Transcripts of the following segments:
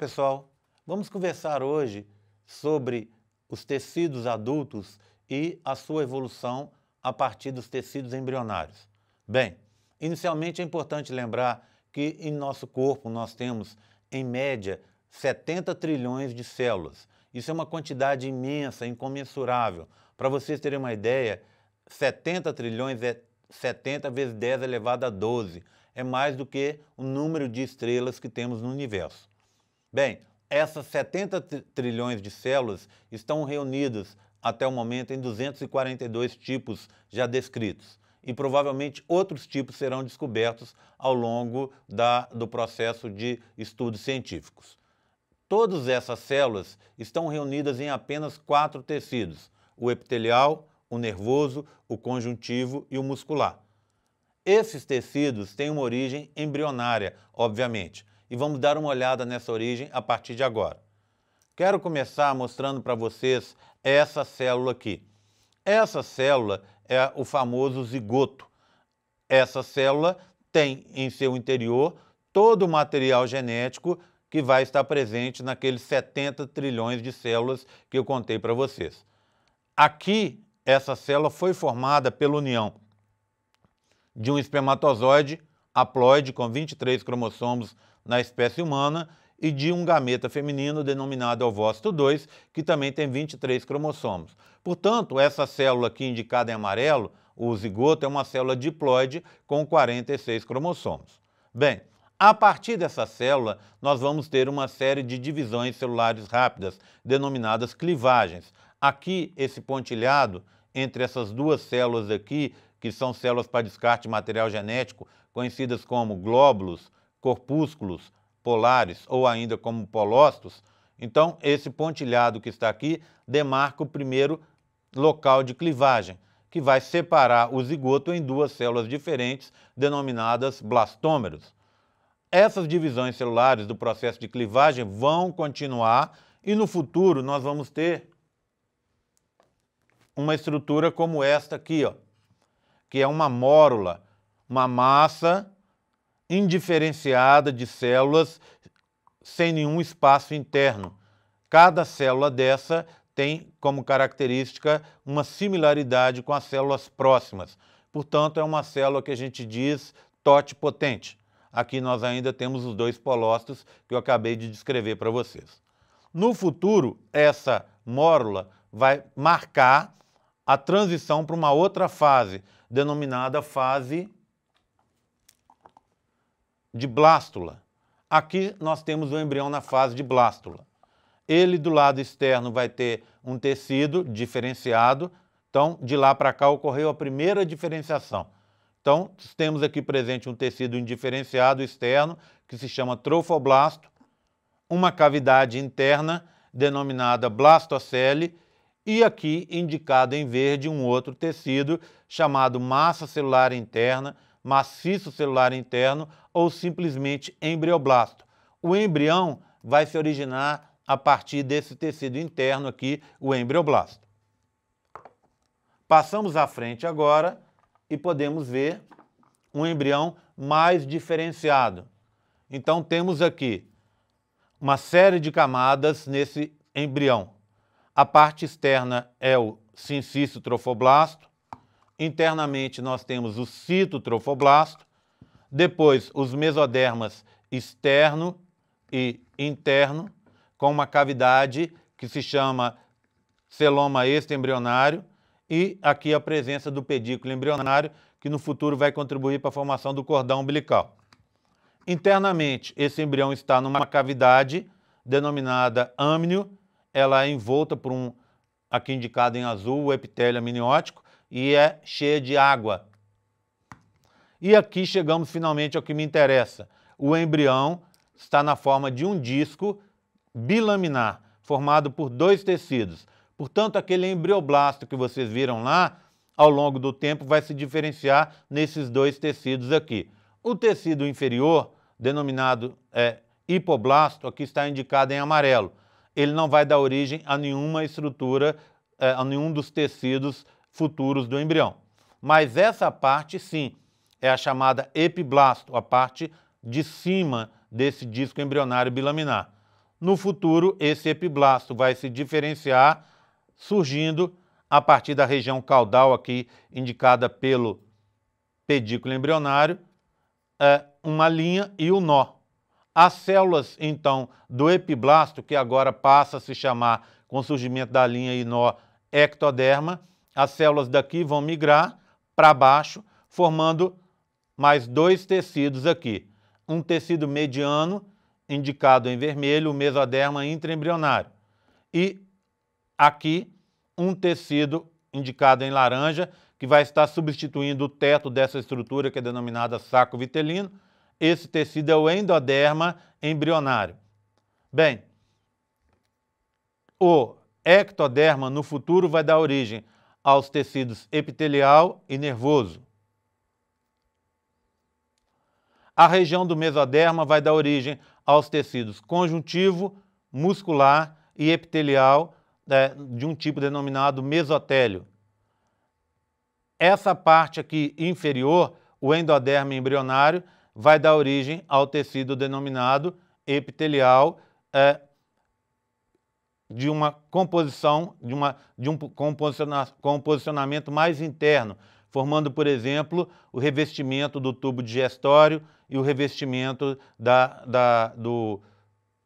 pessoal? Vamos conversar hoje sobre os tecidos adultos e a sua evolução a partir dos tecidos embrionários. Bem, inicialmente é importante lembrar que em nosso corpo nós temos, em média, 70 trilhões de células. Isso é uma quantidade imensa, incomensurável. Para vocês terem uma ideia, 70 trilhões é 70 vezes 10 elevado a 12. É mais do que o número de estrelas que temos no universo. Bem, essas 70 trilhões de células estão reunidas até o momento em 242 tipos já descritos e provavelmente outros tipos serão descobertos ao longo da, do processo de estudos científicos. Todas essas células estão reunidas em apenas quatro tecidos: o epitelial, o nervoso, o conjuntivo e o muscular. Esses tecidos têm uma origem embrionária, obviamente, e vamos dar uma olhada nessa origem a partir de agora. Quero começar mostrando para vocês essa célula aqui. Essa célula é o famoso zigoto. Essa célula tem em seu interior todo o material genético que vai estar presente naqueles 70 trilhões de células que eu contei para vocês. Aqui, essa célula foi formada pela união de um espermatozoide haploide com 23 cromossomos na espécie humana e de um gameta feminino denominado ovócito 2, que também tem 23 cromossomos. Portanto, essa célula aqui indicada em amarelo, o zigoto, é uma célula diploide com 46 cromossomos. Bem, a partir dessa célula, nós vamos ter uma série de divisões celulares rápidas, denominadas clivagens. Aqui, esse pontilhado entre essas duas células aqui, que são células para descarte de material genético, conhecidas como glóbulos, corpúsculos polares ou ainda como polócitos, então esse pontilhado que está aqui demarca o primeiro local de clivagem, que vai separar o zigoto em duas células diferentes, denominadas blastômeros. Essas divisões celulares do processo de clivagem vão continuar e no futuro nós vamos ter uma estrutura como esta aqui, ó, que é uma mórula, uma massa indiferenciada de células sem nenhum espaço interno. Cada célula dessa tem como característica uma similaridade com as células próximas. Portanto, é uma célula que a gente diz totipotente. Aqui nós ainda temos os dois polócitos que eu acabei de descrever para vocês. No futuro, essa mórula vai marcar a transição para uma outra fase, denominada fase de blástula. Aqui nós temos o embrião na fase de blástula. Ele do lado externo vai ter um tecido diferenciado, então de lá para cá ocorreu a primeira diferenciação. Então temos aqui presente um tecido indiferenciado externo, que se chama trofoblasto, uma cavidade interna denominada blastocele e aqui indicado em verde um outro tecido chamado massa celular interna, maciço celular interno ou simplesmente embrioblasto. O embrião vai se originar a partir desse tecido interno aqui, o embrioblasto. Passamos à frente agora e podemos ver um embrião mais diferenciado. Então temos aqui uma série de camadas nesse embrião. A parte externa é o sincício trofoblasto, Internamente nós temos o citotrofoblasto, depois os mesodermas externo e interno, com uma cavidade que se chama celoma embrionário e aqui a presença do pedículo embrionário, que no futuro vai contribuir para a formação do cordão umbilical. Internamente, esse embrião está numa cavidade denominada âmnio, ela é envolta por um, aqui indicado em azul, o epitélio amniótico, e é cheia de água. E aqui chegamos finalmente ao que me interessa. O embrião está na forma de um disco bilaminar, formado por dois tecidos. Portanto, aquele embrioblasto que vocês viram lá, ao longo do tempo, vai se diferenciar nesses dois tecidos aqui. O tecido inferior, denominado é, hipoblasto, aqui está indicado em amarelo. Ele não vai dar origem a nenhuma estrutura, é, a nenhum dos tecidos futuros do embrião. Mas essa parte, sim, é a chamada epiblasto, a parte de cima desse disco embrionário bilaminar. No futuro, esse epiblasto vai se diferenciar, surgindo a partir da região caudal, aqui indicada pelo pedículo embrionário, é, uma linha e o um nó. As células, então, do epiblasto, que agora passa a se chamar, com o surgimento da linha e nó, ectoderma, as células daqui vão migrar para baixo, formando mais dois tecidos aqui. Um tecido mediano, indicado em vermelho, o mesoderma intraembrionário. E aqui um tecido indicado em laranja, que vai estar substituindo o teto dessa estrutura que é denominada saco vitelino. Esse tecido é o endoderma embrionário. Bem, o ectoderma no futuro vai dar origem aos tecidos epitelial e nervoso. A região do mesoderma vai dar origem aos tecidos conjuntivo, muscular e epitelial né, de um tipo denominado mesotélio. Essa parte aqui inferior, o endoderma embrionário, vai dar origem ao tecido denominado epitelial é, de uma composição, de, uma, de um composicionamento mais interno, formando, por exemplo, o revestimento do tubo digestório e o revestimento da, da, do,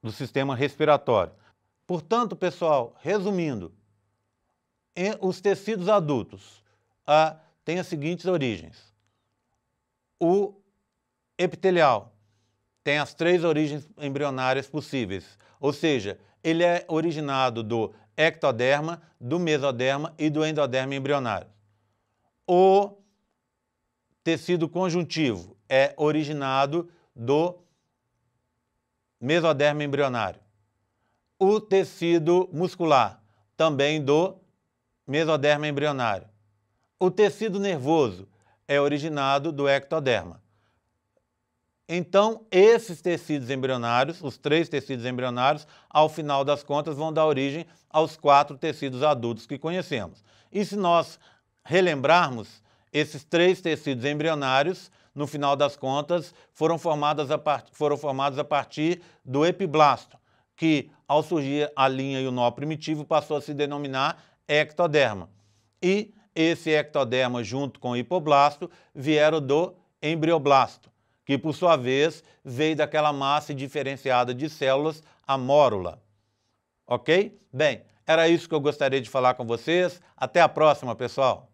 do sistema respiratório. Portanto, pessoal, resumindo, os tecidos adultos a, ah, têm as seguintes origens. O epitelial, tem as três origens embrionárias possíveis, ou seja, ele é originado do ectoderma, do mesoderma e do endoderma embrionário. O tecido conjuntivo é originado do mesoderma embrionário. O tecido muscular, também do mesoderma embrionário. O tecido nervoso é originado do ectoderma. Então, esses tecidos embrionários, os três tecidos embrionários, ao final das contas, vão dar origem aos quatro tecidos adultos que conhecemos. E se nós relembrarmos, esses três tecidos embrionários, no final das contas, foram formados a, part... foram formados a partir do epiblasto, que, ao surgir a linha e o nó primitivo, passou a se denominar ectoderma. E esse ectoderma, junto com o hipoblasto, vieram do embrioblasto que por sua vez veio daquela massa diferenciada de células, a mórula. Ok? Bem, era isso que eu gostaria de falar com vocês. Até a próxima, pessoal!